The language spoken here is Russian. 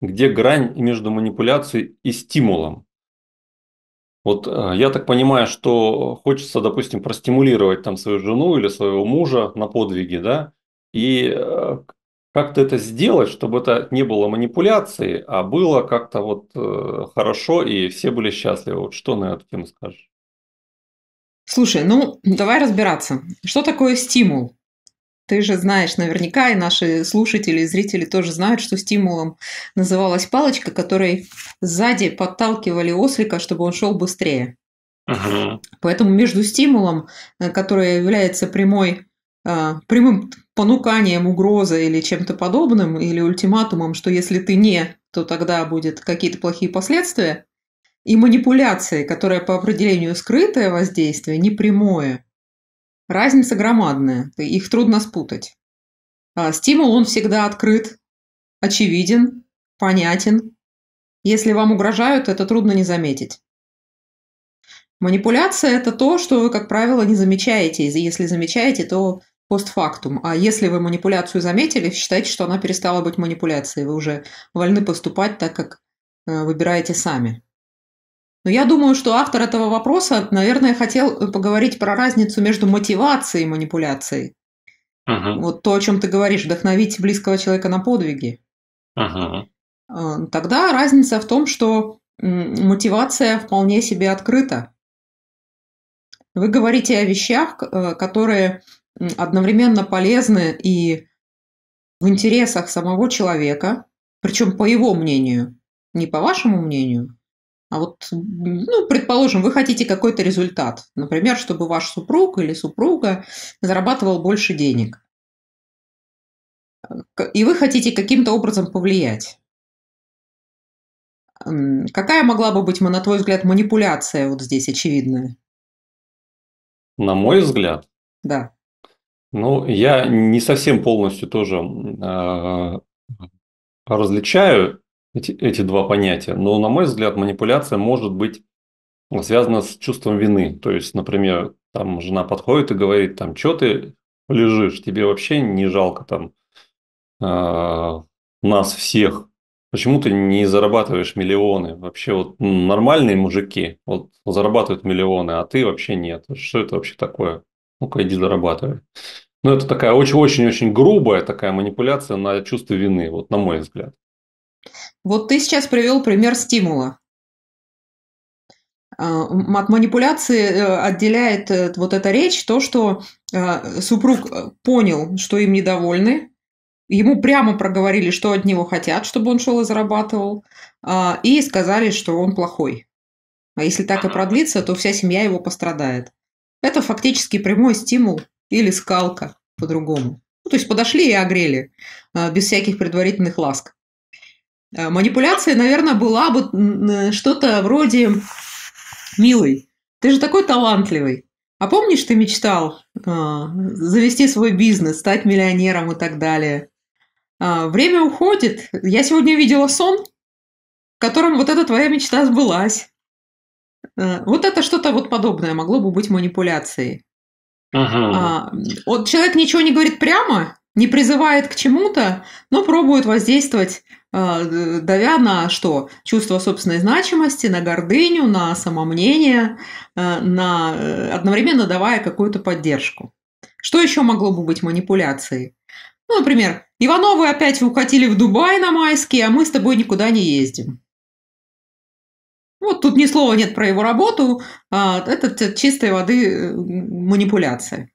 где грань между манипуляцией и стимулом. Вот э, я так понимаю, что хочется, допустим, простимулировать там свою жену или своего мужа на подвиги, да, и э, как-то это сделать, чтобы это не было манипуляцией, а было как-то вот э, хорошо и все были счастливы. Вот что на эту тему скажешь? Слушай, ну давай разбираться. Что такое стимул? Ты же знаешь наверняка, и наши слушатели и зрители тоже знают, что стимулом называлась палочка, которой сзади подталкивали ослика, чтобы он шел быстрее. Ага. Поэтому между стимулом, э, который является прямой, э, прямым понуканием, угрозой или чем-то подобным, или ультиматумом, что если ты не, то тогда будут какие-то плохие последствия, и манипуляцией, которая по определению скрытое воздействие, непрямое – Разница громадная, их трудно спутать. А, стимул, он всегда открыт, очевиден, понятен. Если вам угрожают, это трудно не заметить. Манипуляция – это то, что вы, как правило, не замечаете. Если замечаете, то постфактум. А если вы манипуляцию заметили, считайте, что она перестала быть манипуляцией. Вы уже вольны поступать так, как э, выбираете сами. Но я думаю, что автор этого вопроса, наверное, хотел э, поговорить про разницу между мотивацией и манипуляцией. Угу. Вот то, о чем ты говоришь, вдохновить близкого человека на подвиги. Угу. Тогда разница в том, что мотивация вполне себе открыта. Вы говорите о вещах, э, которые одновременно полезны и в интересах самого человека, причем по его мнению, не по вашему мнению, а вот, ну, предположим, вы хотите какой-то результат. Например, чтобы ваш супруг или супруга зарабатывал больше денег. И вы хотите каким-то образом повлиять. Какая могла бы быть, на твой взгляд, манипуляция вот здесь очевидная? На мой взгляд? Да. Ну, я не совсем полностью тоже э, различаю эти, эти два понятия. Но, на мой взгляд, манипуляция может быть связана с чувством вины. То есть, например, там жена подходит и говорит, там, что ты лежишь, тебе вообще не жалко там э, нас всех. Почему ты не зарабатываешь миллионы? Вообще вот нормальные мужики вот зарабатывают миллионы, а ты вообще нет. Что это вообще такое? Ну-ка иди зарабатывай. Ну, это такая очень-очень-очень грубая такая манипуляция на чувство вины, вот на мой взгляд. Вот ты сейчас привел пример стимула. А, от манипуляции э, отделяет э, вот эта речь то, что а, супруг э, понял, что им недовольны, ему прямо проговорили, что от него хотят, чтобы он шел и зарабатывал, а, и сказали, что он плохой. А если так и продлится, то вся семья его пострадает. Это фактически прямой стимул или скалка по-другому. Ну, то есть подошли и огрели без всяких предварительных ласк. Э, манипуляция, наверное, была бы э, что-то вроде «Милый, ты же такой талантливый. А помнишь, ты мечтал э, завести свой бизнес, стать миллионером и так далее?» э, Время уходит. Я сегодня видела сон, в котором вот эта твоя мечта сбылась. Э, вот это что-то вот подобное могло бы быть манипуляцией. Ага. А, вот человек ничего не говорит прямо, не призывает к чему-то, но пробует воздействовать, э, давя на что? Чувство собственной значимости, на гордыню, на самомнение, э, на... Э, одновременно давая какую-то поддержку. Что еще могло бы быть манипуляцией? Ну, например, Ивановы опять укатили в Дубай на майские, а мы с тобой никуда не ездим. Вот тут ни слова нет про его работу, а, это чистой воды манипуляция.